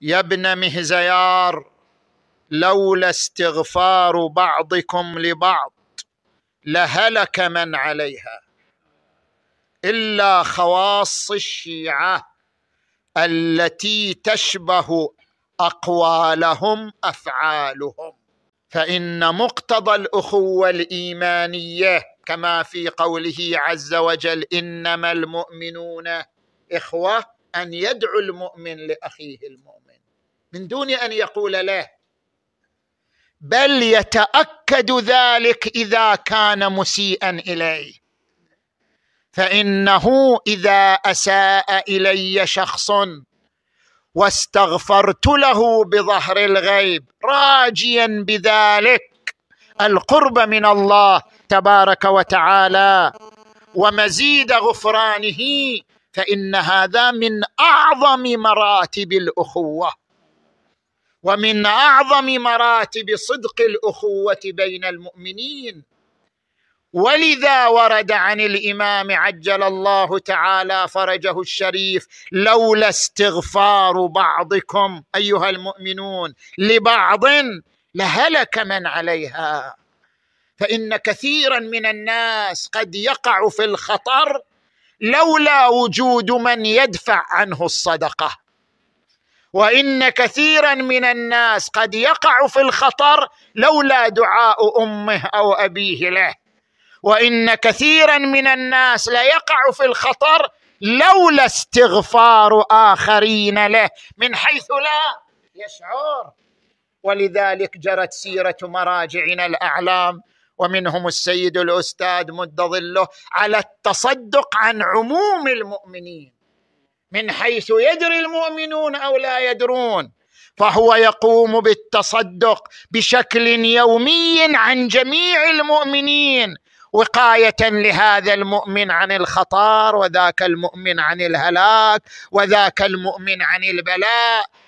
يا ابن مهزيار لولا استغفار بعضكم لبعض لهلك من عليها الا خواص الشيعه التي تشبه اقوالهم افعالهم فان مقتضى الاخوه الايمانيه كما في قوله عز وجل انما المؤمنون اخوه ان يدعو المؤمن لاخيه المؤمن من دون ان يقول له بل يتاكد ذلك اذا كان مسيئا اليه فانه اذا اساء الي شخص واستغفرت له بظهر الغيب راجيا بذلك القرب من الله تبارك وتعالى ومزيد غفرانه فان هذا من اعظم مراتب الاخوه ومن اعظم مراتب صدق الاخوه بين المؤمنين ولذا ورد عن الامام عجل الله تعالى فرجه الشريف لولا استغفار بعضكم ايها المؤمنون لبعض لهلك من عليها فان كثيرا من الناس قد يقع في الخطر لولا وجود من يدفع عنه الصدقه وان كثيرا من الناس قد يقع في الخطر لولا دعاء امه او ابيه له وان كثيرا من الناس ليقع في الخطر لولا استغفار اخرين له من حيث لا يشعر ولذلك جرت سيره مراجعنا الاعلام ومنهم السيد الاستاذ مد ظله على التصدق عن عموم المؤمنين من حيث يدري المؤمنون او لا يدرون فهو يقوم بالتصدق بشكل يومي عن جميع المؤمنين وقايه لهذا المؤمن عن الخطار وذاك المؤمن عن الهلاك وذاك المؤمن عن البلاء